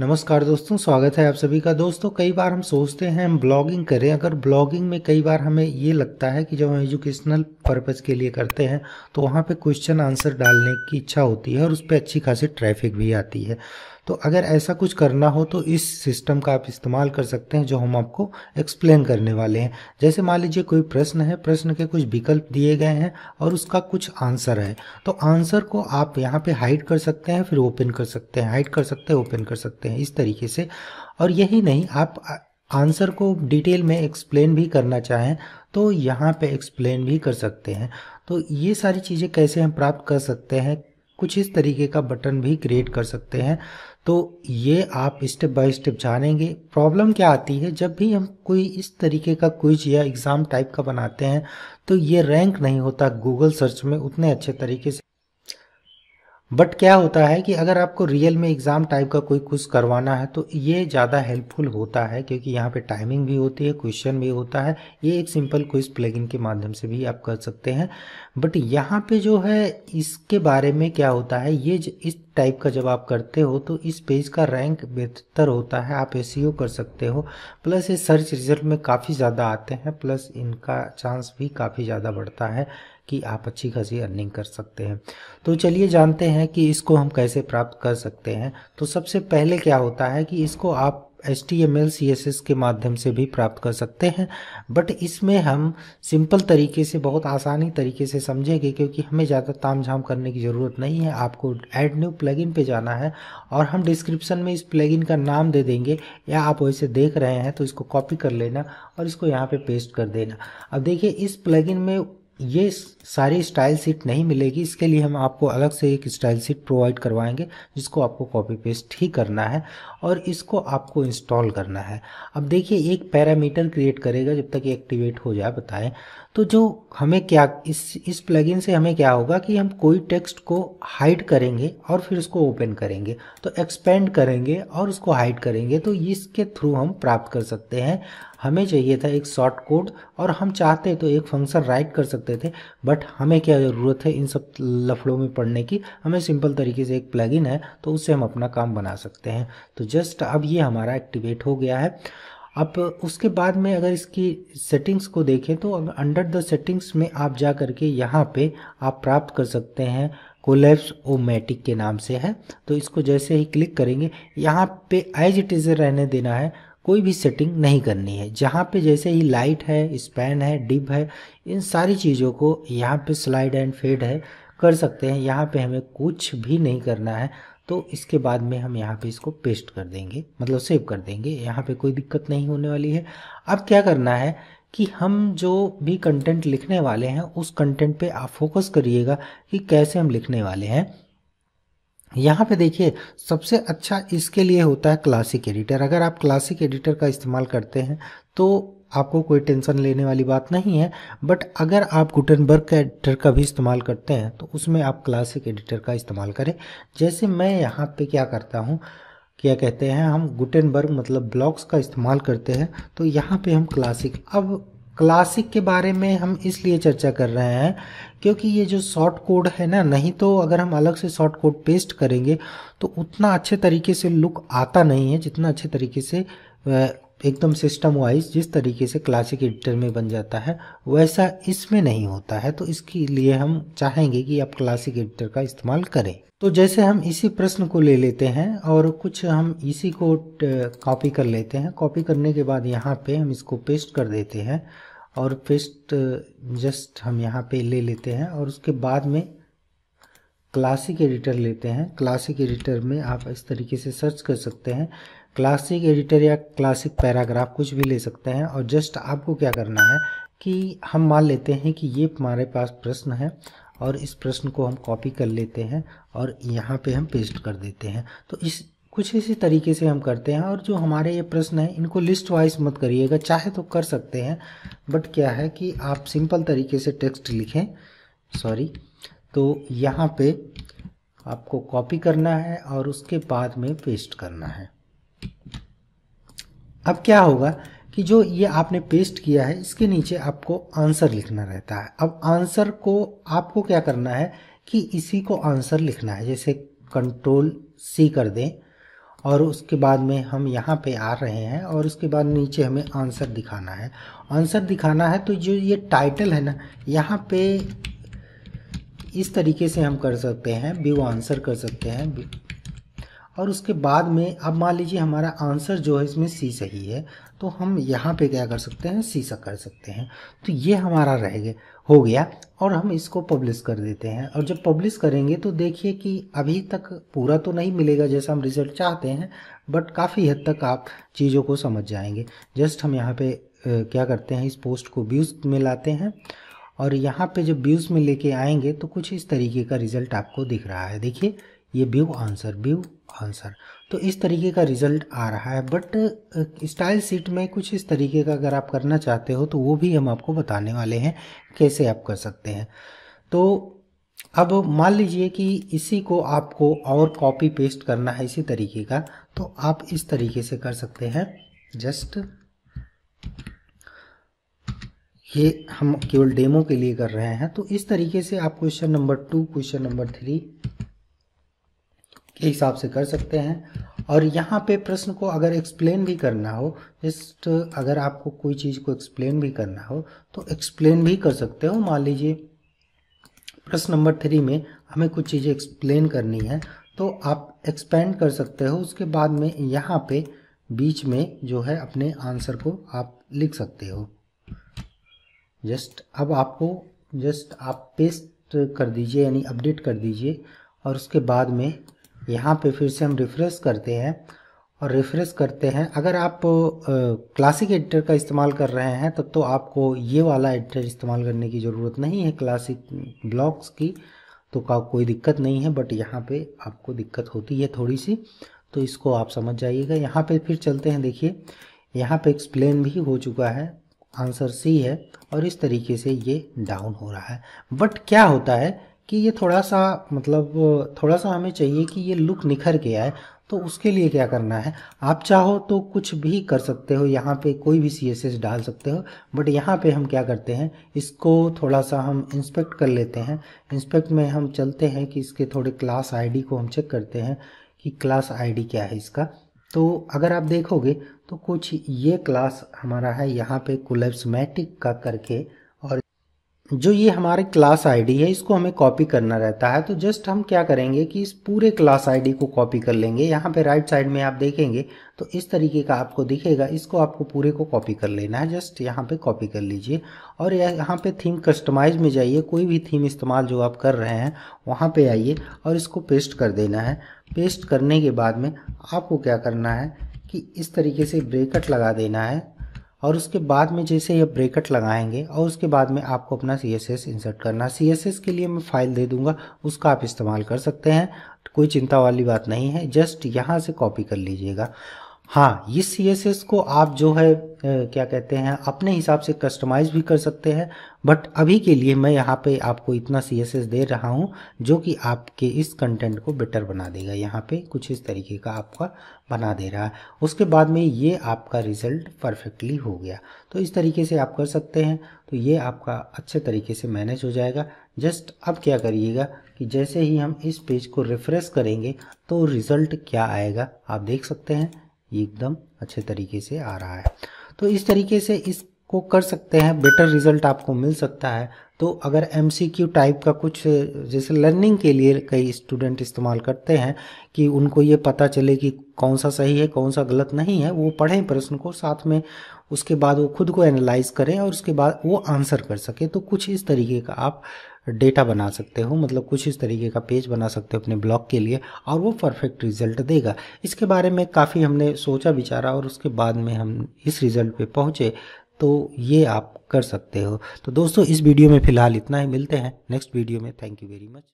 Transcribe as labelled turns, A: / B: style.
A: नमस्कार दोस्तों स्वागत है आप सभी का दोस्तों कई बार हम सोचते हैं हम ब्लॉगिंग करें अगर ब्लॉगिंग में कई बार हमें ये लगता है कि जब हम एजुकेशनल पर्पज़ के लिए करते हैं तो वहाँ पे क्वेश्चन आंसर डालने की इच्छा होती है और उस पर अच्छी खासी ट्रैफिक भी आती है तो अगर ऐसा कुछ करना हो तो इस सिस्टम का आप इस्तेमाल कर सकते हैं जो हम आपको एक्सप्लेन करने वाले हैं जैसे मान लीजिए कोई प्रश्न है प्रश्न के कुछ विकल्प दिए गए हैं और उसका कुछ आंसर है तो आंसर को आप यहाँ पे हाइड कर सकते हैं फिर ओपन कर सकते हैं हाइड कर सकते हैं ओपन कर सकते हैं इस तरीके से और यही नहीं आप आंसर को डिटेल में एक्सप्लेन भी करना चाहें तो यहाँ पे एक्सप्लेन भी कर सकते हैं तो ये सारी चीज़ें कैसे हम प्राप्त कर सकते हैं कुछ इस तरीके का बटन भी क्रिएट कर सकते हैं तो ये आप स्टेप बाय स्टेप जानेंगे प्रॉब्लम क्या आती है जब भी हम कोई इस तरीके का क्विज या एग्ज़ाम टाइप का बनाते हैं तो ये रैंक नहीं होता गूगल सर्च में उतने अच्छे तरीके से बट क्या होता है कि अगर आपको रियल में एग्ज़ाम टाइप का कोई कुछ करवाना है तो ये ज़्यादा हेल्पफुल होता है क्योंकि यहाँ पे टाइमिंग भी होती है क्वेश्चन भी होता है ये एक सिंपल क्विज प्लगइन के माध्यम से भी आप कर सकते हैं बट यहाँ पे जो है इसके बारे में क्या होता है ये इस टाइप का जब आप करते हो तो इस पेज का रैंक बेहतर होता है आप एस e कर सकते हो प्लस ये सर्च रिजल्ट में काफ़ी ज़्यादा आते हैं प्लस इनका चांस भी काफ़ी ज़्यादा बढ़ता है कि आप अच्छी खासी अर्निंग कर सकते हैं तो चलिए जानते हैं कि इसको हम कैसे प्राप्त कर सकते हैं तो सबसे पहले क्या होता है कि इसको आप S T M L C S S के माध्यम से भी प्राप्त कर सकते हैं बट इसमें हम सिंपल तरीके से बहुत आसानी तरीके से समझेंगे क्योंकि हमें ज़्यादा ताम झाम करने की ज़रूरत नहीं है आपको ऐड न्यू प्लगइन पे जाना है और हम डिस्क्रिप्शन में इस प्लगइन का नाम दे देंगे या आप वैसे देख रहे हैं तो इसको कॉपी कर लेना और इसको यहाँ पर पे पेस्ट कर देना अब देखिए इस इन में ये सारी स्टाइल सीट नहीं मिलेगी इसके लिए हम आपको अलग से एक स्टाइल सीट प्रोवाइड करवाएंगे जिसको आपको कॉपी पेस्ट ही करना है और इसको आपको इंस्टॉल करना है अब देखिए एक पैरामीटर क्रिएट करेगा जब तक एक्टिवेट हो जाए बताएं तो जो हमें क्या इस इस प्लगइन से हमें क्या होगा कि हम कोई टेक्स्ट को हाइड करेंगे और फिर उसको ओपन करेंगे तो एक्सपेंड करेंगे और उसको हाइड करेंगे तो इसके थ्रू हम प्राप्त कर सकते हैं हमें चाहिए था एक शॉर्ट कोड और हम चाहते तो एक फंक्शन राइट कर सकते थे बट हमें क्या ज़रूरत है इन सब लफड़ों में पढ़ने की हमें सिंपल तरीके से एक प्लगइन है तो उससे हम अपना काम बना सकते हैं तो जस्ट अब ये हमारा एक्टिवेट हो गया है अब उसके बाद में अगर इसकी सेटिंग्स को देखें तो अंडर द सेटिंग्स में आप जा करके यहाँ पे आप प्राप्त कर सकते हैं कोलेप्स ओमेटिक के नाम से है तो इसको जैसे ही क्लिक करेंगे यहाँ पे एज इट इज़ रहने देना है कोई भी सेटिंग नहीं करनी है जहाँ पे जैसे ही लाइट है स्पैन है डिप है इन सारी चीज़ों को यहाँ पे स्लाइड एंड फेड है कर सकते हैं यहाँ पे हमें कुछ भी नहीं करना है तो इसके बाद में हम यहाँ पे इसको पेस्ट कर देंगे मतलब सेव कर देंगे यहाँ पे कोई दिक्कत नहीं होने वाली है अब क्या करना है कि हम जो भी कंटेंट लिखने वाले हैं उस कंटेंट पर आप फोकस करिएगा कि कैसे हम लिखने वाले हैं यहाँ पे देखिए सबसे अच्छा इसके लिए होता है क्लासिक एडिटर अगर आप क्लासिक एडिटर का इस्तेमाल करते हैं तो आपको कोई टेंशन लेने वाली बात नहीं है बट अगर आप गुटनबर्ग का एडिटर का भी इस्तेमाल करते हैं तो उसमें आप क्लासिक एडिटर का इस्तेमाल करें जैसे मैं यहाँ पे क्या करता हूँ क्या कहते हैं हम गुटनबर्ग मतलब ब्लॉक्स का इस्तेमाल करते हैं तो यहाँ पे हम क्लासिक अब क्लासिक के बारे में हम इसलिए चर्चा कर रहे हैं क्योंकि ये जो शॉर्ट कोड है ना नहीं तो अगर हम अलग से शॉर्ट कोड पेस्ट करेंगे तो उतना अच्छे तरीके से लुक आता नहीं है जितना अच्छे तरीके से एकदम सिस्टम वाइज जिस तरीके से क्लासिक एडिटर में बन जाता है वैसा इसमें नहीं होता है तो इसके लिए हम चाहेंगे कि आप क्लासिक एडिटर का इस्तेमाल करें तो जैसे हम इसी प्रश्न को ले लेते हैं और कुछ हम इसी को कॉपी कर लेते हैं कॉपी करने के बाद यहाँ पे हम इसको पेस्ट कर देते हैं और पेस्ट जस्ट हम यहाँ पे ले लेते हैं और उसके बाद में क्लासिक एडिटर लेते हैं क्लासिक एडिटर में आप इस तरीके से सर्च कर सकते हैं क्लासिक एडिटर या क्लासिक पैराग्राफ कुछ भी ले सकते हैं और जस्ट आपको क्या करना है कि हम मान लेते हैं कि ये हमारे पास प्रश्न है और इस प्रश्न को हम कॉपी कर लेते हैं और यहाँ पे हम पेस्ट कर देते हैं तो इस कुछ इसी तरीके से हम करते हैं और जो हमारे ये प्रश्न हैं इनको लिस्ट वाइज मत करिएगा चाहे तो कर सकते हैं बट क्या है कि आप सिंपल तरीके से टेक्स्ट लिखें सॉरी तो यहाँ पे आपको कॉपी करना है और उसके बाद में पेस्ट करना है अब क्या होगा कि जो ये आपने पेस्ट किया है इसके नीचे आपको आंसर लिखना रहता है अब आंसर को आपको क्या करना है कि इसी को आंसर लिखना है जैसे कंट्रोल सी कर दें और उसके बाद में हम यहाँ पे आ रहे हैं और उसके बाद नीचे हमें आंसर दिखाना है आंसर दिखाना है तो जो ये टाइटल है ना यहाँ पे इस तरीके से हम कर सकते हैं व्यू आंसर कर सकते हैं और उसके बाद में अब मान लीजिए हमारा आंसर जो है इसमें सी सही है तो हम यहाँ पे क्या कर सकते हैं सी सा कर सकते हैं तो ये हमारा रह गया हो गया और हम इसको पब्लिश कर देते हैं और जब पब्लिश करेंगे तो देखिए कि अभी तक पूरा तो नहीं मिलेगा जैसा हम रिजल्ट चाहते हैं बट काफ़ी हद तक आप चीज़ों को समझ जाएंगे जस्ट हम यहाँ पे क्या करते हैं इस पोस्ट को व्यूज़ में लाते हैं और यहाँ पे जब व्यूज़ में लेके आएंगे तो कुछ इस तरीके का रिज़ल्ट आपको दिख रहा है देखिए ये व्यू आंसर व्यू आंसर तो इस तरीके का रिजल्ट आ रहा है बट स्टाइल सीट में कुछ इस तरीके का अगर आप करना चाहते हो तो वो भी हम आपको बताने वाले हैं कैसे आप कर सकते हैं तो अब मान लीजिए कि इसी को आपको और कॉपी पेस्ट करना है इसी तरीके का तो आप इस तरीके से कर सकते हैं जस्ट ये हम केवल डेमो के लिए कर रहे हैं तो इस तरीके से आप question number two question number three के हिसाब से कर सकते हैं और यहाँ पे प्रश्न को अगर एक्सप्लेन भी करना हो जस्ट अगर आपको कोई चीज़ को एक्सप्लेन भी करना हो तो एक्सप्लेन भी कर सकते हो मान लीजिए प्रश्न नंबर थ्री में हमें कुछ चीज़ें एक्सप्लेन करनी है तो आप एक्सपेंड कर सकते हो उसके बाद में यहाँ पे बीच में जो है अपने आंसर को आप लिख सकते हो जस्ट अब आपको जस्ट आप पेस्ट कर दीजिए यानी अपडेट कर दीजिए और उसके बाद में यहाँ पे फिर से हम रिफ़्रेश करते हैं और रिफ़्रेश करते हैं अगर आप क्लासिक एडिटर का इस्तेमाल कर रहे हैं तब तो आपको ये वाला एडिटर इस्तेमाल करने की ज़रूरत नहीं है क्लासिक ब्लॉक्स की तो का कोई दिक्कत नहीं है बट यहाँ पे आपको दिक्कत होती है थोड़ी सी तो इसको आप समझ जाइएगा यहाँ पे फिर चलते हैं देखिए यहाँ पे एक्सप्लेन भी हो चुका है आंसर सी है और इस तरीके से ये डाउन हो रहा है बट क्या होता है कि ये थोड़ा सा मतलब थोड़ा सा हमें चाहिए कि ये लुक निखर के आए तो उसके लिए क्या करना है आप चाहो तो कुछ भी कर सकते हो यहाँ पे कोई भी सी एस एस डाल सकते हो बट यहाँ पे हम क्या करते हैं इसको थोड़ा सा हम इंस्पेक्ट कर लेते हैं इंस्पेक्ट में हम चलते हैं कि इसके थोड़े क्लास आईडी को हम चेक करते हैं कि क्लास आईडी क्या है इसका तो अगर आप देखोगे तो कुछ ये क्लास हमारा है यहाँ पे कोलेप्समेटिक का करके जो ये हमारे क्लास आईडी है इसको हमें कॉपी करना रहता है तो जस्ट हम क्या करेंगे कि इस पूरे क्लास आईडी को कॉपी कर लेंगे यहाँ पे राइट साइड में आप देखेंगे तो इस तरीके का आपको दिखेगा इसको आपको पूरे को कॉपी कर लेना है जस्ट यहाँ पे कॉपी कर लीजिए और यहाँ पे थीम कस्टमाइज में जाइए कोई भी थीम इस्तेमाल जो आप कर रहे हैं वहाँ पर आइए और इसको पेस्ट कर देना है पेस्ट करने के बाद में आपको क्या करना है कि इस तरीके से ब्रेकट लगा देना है और उसके बाद में जैसे ये ब्रेकट लगाएंगे और उसके बाद में आपको अपना सी इंसर्ट करना है सी के लिए मैं फाइल दे दूंगा उसका आप इस्तेमाल कर सकते हैं कोई चिंता वाली बात नहीं है जस्ट यहाँ से कॉपी कर लीजिएगा हाँ इस सी को आप जो है क्या कहते हैं अपने हिसाब से कस्टमाइज भी कर सकते हैं बट अभी के लिए मैं यहाँ पे आपको इतना सी दे रहा हूँ जो कि आपके इस कंटेंट को बेटर बना देगा यहाँ पे कुछ इस तरीके का आपका बना दे रहा है उसके बाद में ये आपका रिजल्ट परफेक्टली हो गया तो इस तरीके से आप कर सकते हैं तो ये आपका अच्छे तरीके से मैनेज हो जाएगा जस्ट अब क्या करिएगा कि जैसे ही हम इस पेज को रिफ्रेश करेंगे तो रिज़ल्ट क्या आएगा आप देख सकते हैं एकदम अच्छे तरीके से आ रहा है तो इस तरीके से इसको कर सकते हैं बेटर रिजल्ट आपको मिल सकता है तो अगर एम टाइप का कुछ जैसे लर्निंग के लिए कई स्टूडेंट इस्तेमाल करते हैं कि उनको ये पता चले कि कौन सा सही है कौन सा गलत नहीं है वो पढ़ें प्रश्न को साथ में उसके बाद वो खुद को एनालाइज करें और उसके बाद वो आंसर कर सके तो कुछ इस तरीके का आप डेटा बना सकते हो मतलब कुछ इस तरीके का पेज बना सकते हो अपने ब्लॉग के लिए और वो परफेक्ट रिजल्ट देगा इसके बारे में काफ़ी हमने सोचा विचारा और उसके बाद में हम इस रिज़ल्ट पे पहुँचे तो ये आप कर सकते हो तो दोस्तों इस वीडियो में फ़िलहाल इतना ही मिलते हैं नेक्स्ट वीडियो में थैंक यू वेरी मच